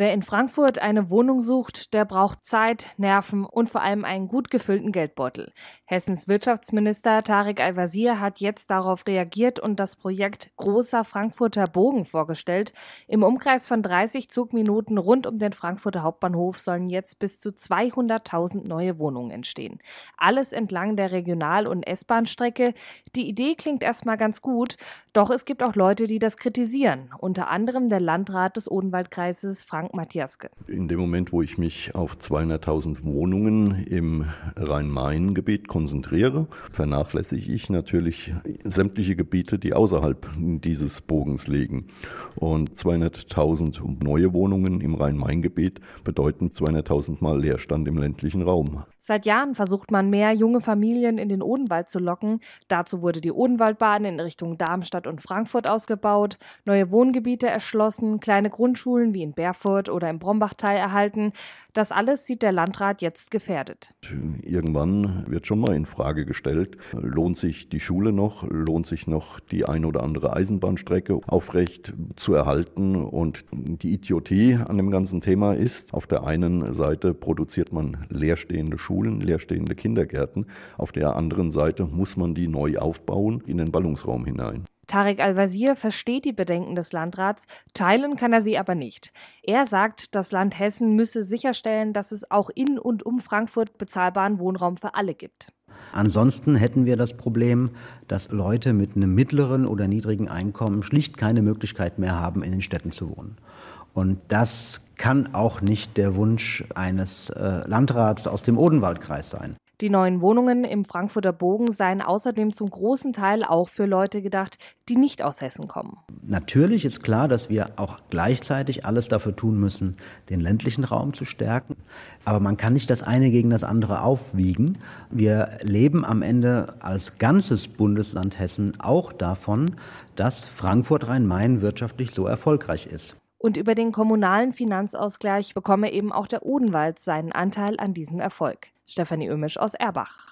Wer in Frankfurt eine Wohnung sucht, der braucht Zeit, Nerven und vor allem einen gut gefüllten Geldbeutel. Hessens Wirtschaftsminister Tarek Al-Wazir hat jetzt darauf reagiert und das Projekt Großer Frankfurter Bogen vorgestellt. Im Umkreis von 30 Zugminuten rund um den Frankfurter Hauptbahnhof sollen jetzt bis zu 200.000 neue Wohnungen entstehen. Alles entlang der Regional- und S-Bahn-Strecke. Die Idee klingt erstmal ganz gut, doch es gibt auch Leute, die das kritisieren. Unter anderem der Landrat des Odenwaldkreises Frank Frank Matjaske. In dem Moment, wo ich mich auf 200.000 Wohnungen im Rhein-Main-Gebiet konzentriere, vernachlässige ich natürlich sämtliche Gebiete, die außerhalb dieses Bogens liegen. Und 200.000 neue Wohnungen im Rhein-Main-Gebiet bedeuten 200.000 mal Leerstand im ländlichen Raum. Seit Jahren versucht man mehr junge Familien in den Odenwald zu locken. Dazu wurde die Odenwaldbahn in Richtung Darmstadt und Frankfurt ausgebaut, neue Wohngebiete erschlossen, kleine Grundschulen wie in Berfurt Frankfurt oder im Brombachtal erhalten. Das alles sieht der Landrat jetzt gefährdet. Irgendwann wird schon mal in Frage gestellt, lohnt sich die Schule noch, lohnt sich noch die ein oder andere Eisenbahnstrecke aufrecht zu erhalten und die Idiotie an dem ganzen Thema ist, auf der einen Seite produziert man leerstehende Schulen, leerstehende Kindergärten, auf der anderen Seite muss man die neu aufbauen in den Ballungsraum hinein. Tarek Al-Wazir versteht die Bedenken des Landrats, teilen kann er sie aber nicht. Er sagt, das Land Hessen müsse sicherstellen, dass es auch in und um Frankfurt bezahlbaren Wohnraum für alle gibt. Ansonsten hätten wir das Problem, dass Leute mit einem mittleren oder niedrigen Einkommen schlicht keine Möglichkeit mehr haben, in den Städten zu wohnen. Und das kann auch nicht der Wunsch eines äh, Landrats aus dem Odenwaldkreis sein. Die neuen Wohnungen im Frankfurter Bogen seien außerdem zum großen Teil auch für Leute gedacht, die nicht aus Hessen kommen. Natürlich ist klar, dass wir auch gleichzeitig alles dafür tun müssen, den ländlichen Raum zu stärken. Aber man kann nicht das eine gegen das andere aufwiegen. Wir leben am Ende als ganzes Bundesland Hessen auch davon, dass Frankfurt-Rhein-Main wirtschaftlich so erfolgreich ist. Und über den kommunalen Finanzausgleich bekomme eben auch der Odenwald seinen Anteil an diesem Erfolg. Stefanie Ömisch aus Erbach.